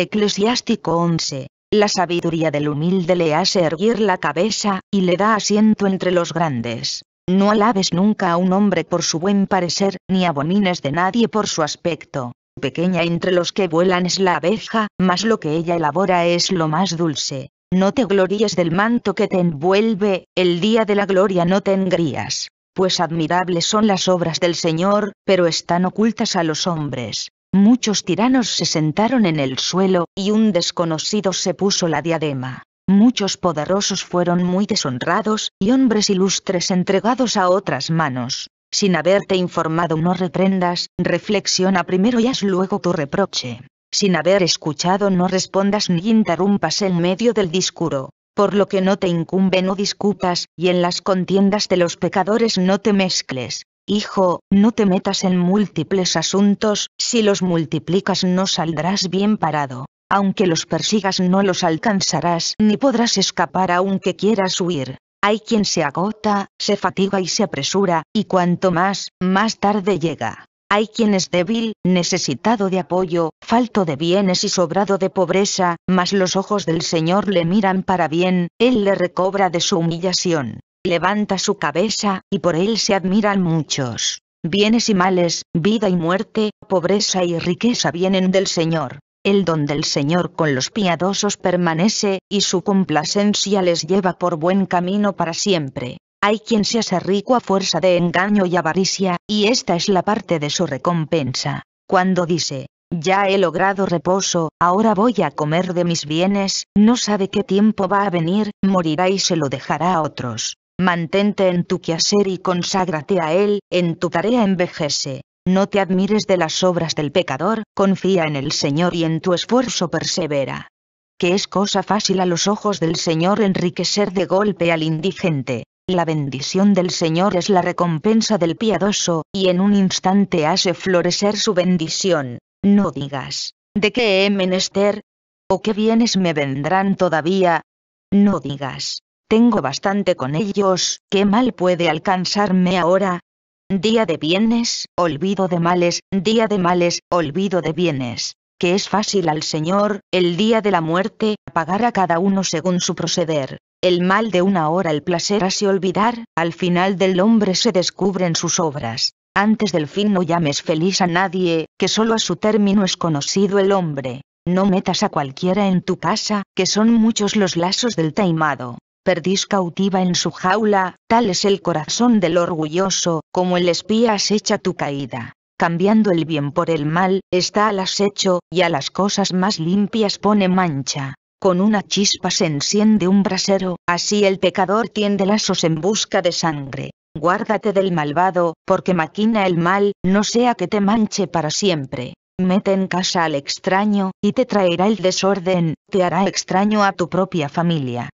Eclesiástico 11. La sabiduría del humilde le hace erguir la cabeza, y le da asiento entre los grandes. No alabes nunca a un hombre por su buen parecer, ni abomines de nadie por su aspecto. Pequeña entre los que vuelan es la abeja, mas lo que ella elabora es lo más dulce. No te gloríes del manto que te envuelve, el día de la gloria no te engrías. Pues admirables son las obras del Señor, pero están ocultas a los hombres. Muchos tiranos se sentaron en el suelo, y un desconocido se puso la diadema. Muchos poderosos fueron muy deshonrados, y hombres ilustres entregados a otras manos. Sin haberte informado no reprendas, reflexiona primero y haz luego tu reproche. Sin haber escuchado no respondas ni interrumpas en medio del discurso. Por lo que no te incumbe no discutas, y en las contiendas de los pecadores no te mezcles, Hijo, no te metas en múltiples asuntos, si los multiplicas no saldrás bien parado. Aunque los persigas no los alcanzarás ni podrás escapar aunque quieras huir. Hay quien se agota, se fatiga y se apresura, y cuanto más, más tarde llega. Hay quien es débil, necesitado de apoyo, falto de bienes y sobrado de pobreza, mas los ojos del Señor le miran para bien, Él le recobra de su humillación levanta su cabeza, y por él se admiran muchos. Bienes y males, vida y muerte, pobreza y riqueza vienen del Señor. El don del Señor con los piadosos permanece, y su complacencia les lleva por buen camino para siempre. Hay quien se hace rico a fuerza de engaño y avaricia, y esta es la parte de su recompensa. Cuando dice, ya he logrado reposo, ahora voy a comer de mis bienes, no sabe qué tiempo va a venir, morirá y se lo dejará a otros. Mantente en tu quehacer y conságrate a él, en tu tarea envejece. No te admires de las obras del pecador, confía en el Señor y en tu esfuerzo persevera. Que es cosa fácil a los ojos del Señor enriquecer de golpe al indigente. La bendición del Señor es la recompensa del piadoso, y en un instante hace florecer su bendición. No digas, ¿de qué he menester? ¿O qué bienes me vendrán todavía? No digas, tengo bastante con ellos, ¿qué mal puede alcanzarme ahora? Día de bienes, olvido de males, día de males, olvido de bienes. Que es fácil al Señor, el día de la muerte, pagar a cada uno según su proceder. El mal de una hora el placer hace olvidar, al final del hombre se descubren sus obras. Antes del fin no llames feliz a nadie, que solo a su término es conocido el hombre. No metas a cualquiera en tu casa, que son muchos los lazos del taimado. Perdis cautiva en su jaula, tal es el corazón del orgulloso, como el espía acecha tu caída. Cambiando el bien por el mal, está al acecho, y a las cosas más limpias pone mancha. Con una chispa se enciende un brasero, así el pecador tiende lazos en busca de sangre. Guárdate del malvado, porque maquina el mal, no sea que te manche para siempre. Mete en casa al extraño, y te traerá el desorden, te hará extraño a tu propia familia.